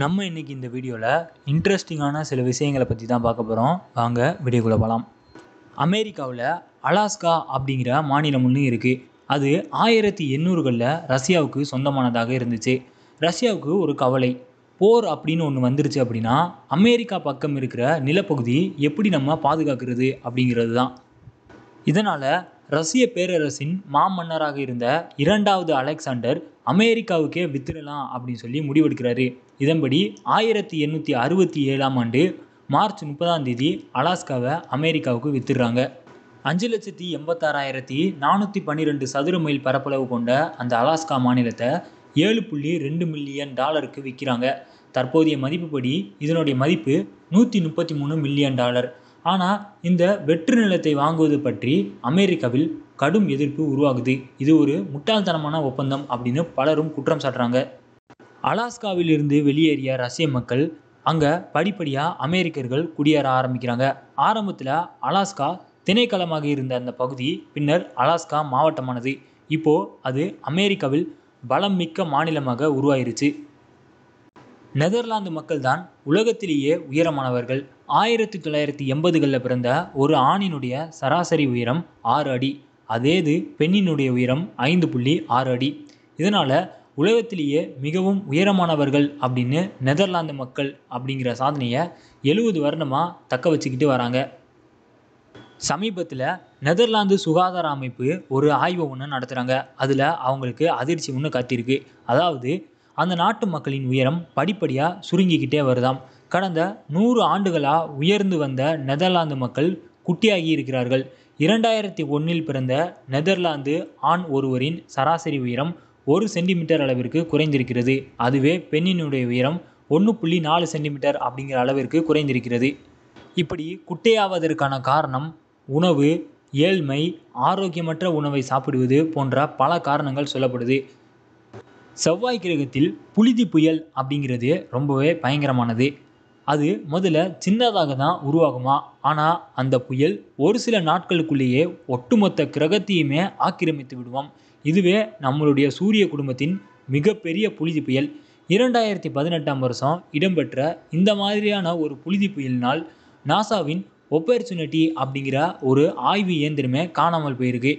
நம்ம இன்றைக்கி இந்த வீடியோவில் இன்ட்ரெஸ்டிங்கான சில விஷயங்களை பற்றி தான் பார்க்க போகிறோம் வாங்க வீடியோக்குள்ளே போகலாம் அமெரிக்காவில் அலாஸ்கா அப்படிங்கிற மாநிலம் ஒன்று இருக்குது அது ஆயிரத்தி எண்ணூறுகளில் ரஷ்யாவுக்கு சொந்தமானதாக இருந்துச்சு ரஷ்யாவுக்கு ஒரு கவலை போர் அப்படின்னு ஒன்று வந்துருச்சு அப்படின்னா அமெரிக்கா பக்கம் இருக்கிற நிலப்பகுதி எப்படி நம்ம பாதுகாக்கிறது அப்படிங்கிறது தான் இதனால் ரஷ்ய பேரரசின் மாமன்னராக இருந்த இரண்டாவது அலெக்சாண்டர் அமெரிக்காவுக்கே வித்துடலாம் அப்படின்னு சொல்லி முடிவெடுக்கிறாரு இதன்படி ஆயிரத்தி எண்ணூற்றி அறுபத்தி ஏழாம் ஆண்டு மார்ச் முப்பதாம் தேதி அலாஸ்காவை அமெரிக்காவுக்கு வித்துடுறாங்க அஞ்சு லட்சத்தி எண்பத்தாறாயிரத்தி நானூற்றி பன்னிரெண்டு சதுர மைல் பரப்பளவு கொண்ட அந்த அலாஸ்கா மாநிலத்தை ஏழு புள்ளி ரெண்டு மில்லியன் டாலருக்கு விற்கிறாங்க தற்போதைய மதிப்புப்படி இதனுடைய மதிப்பு நூற்றி முப்பத்தி மூணு மில்லியன் டாலர் ஆனால் இந்த வெற்று நிலத்தை வாங்குவது பற்றி அமெரிக்காவில் கடும் எதிர்ப்பு உருவாகுது இது ஒரு முட்டாள்தனமான ஒப்பந்தம் அப்படின்னு பலரும் குற்றம் சாட்டுறாங்க அலாஸ்காவிலிருந்து வெளியேறிய ரஷ்ய மக்கள் அங்கே படிப்படியாக அமெரிக்கர்கள் குடியேற ஆரம்பிக்கிறாங்க ஆரம்பத்தில் அலாஸ்கா திணைக்களமாக இருந்த அந்த பகுதி பின்னர் அலாஸ்கா மாவட்டமானது இப்போது அது அமெரிக்காவில் பலம் மிக்க மாநிலமாக உருவாயிருச்சு நெதர்லாந்து மக்கள்தான் உலகத்திலேயே உயரமானவர்கள் ஆயிரத்தி தொள்ளாயிரத்தி எண்பதுகளில் பிறந்த ஒரு ஆணினுடைய சராசரி உயரம் ஆறு அடி அதே இது பெண்ணினுடைய உயரம் ஐந்து புள்ளி ஆறு அடி இதனால் உலகத்திலேயே மிகவும் உயரமானவர்கள் அப்படின்னு நெதர்லாந்து மக்கள் அப்படிங்கிற சாதனையை எழுபது வருடமாக தக்க வச்சுக்கிட்டு வராங்க சமீபத்தில் நெதர்லாந்து சுகாதார அமைப்பு ஒரு ஆய்வு ஒன்று நடத்துகிறாங்க அதில் அவங்களுக்கு அதிர்ச்சி ஒன்று கத்திருக்கு அதாவது அந்த நாட்டு மக்களின் உயரம் படிப்படியாக சுருங்கிக்கிட்டே வருதாம் கடந்த நூறு ஆண்டுகளாக உயர்ந்து வந்த நெதர்லாந்து மக்கள் குட்டியாகி இருக்கிறார்கள் இரண்டாயிரத்தி ஒன்றில் பிறந்த நெதர்லாந்து ஆண் ஒருவரின் சராசரி உயரம் ஒரு சென்டிமீட்டர் அளவிற்கு குறைந்திருக்கிறது அதுவே பெண்ணினுடைய உயரம் ஒன்று புள்ளி நாலு சென்டிமீட்டர் அப்படிங்கிற அளவிற்கு குறைந்திருக்கிறது இப்படி குட்டையாவதற்கான காரணம் உணவு ஏழ்மை ஆரோக்கியமற்ற உணவை சாப்பிடுவது போன்ற பல காரணங்கள் சொல்லப்படுது செவ்வாய் கிரகத்தில் புழுதி புயல் அப்படிங்கிறது ரொம்பவே பயங்கரமானது அது முதல்ல சின்னதாக தான் உருவாகுமா ஆனால் அந்த புயல் ஒரு சில நாட்களுக்குள்ளேயே ஒட்டுமொத்த கிரகத்தையுமே ஆக்கிரமித்து விடுவோம் இதுவே நம்மளுடைய சூரிய குடும்பத்தின் மிகப்பெரிய புழுதி புயல் இரண்டாயிரத்தி பதினெட்டாம் வருஷம் இடம்பெற்ற இந்த மாதிரியான ஒரு புழுதி புயலினால் நாசாவின் ஒப்பர்ச்சுனிட்டி அப்படிங்கிற ஒரு ஆய்வு இயந்திரமே காணாமல் போயிருக்கு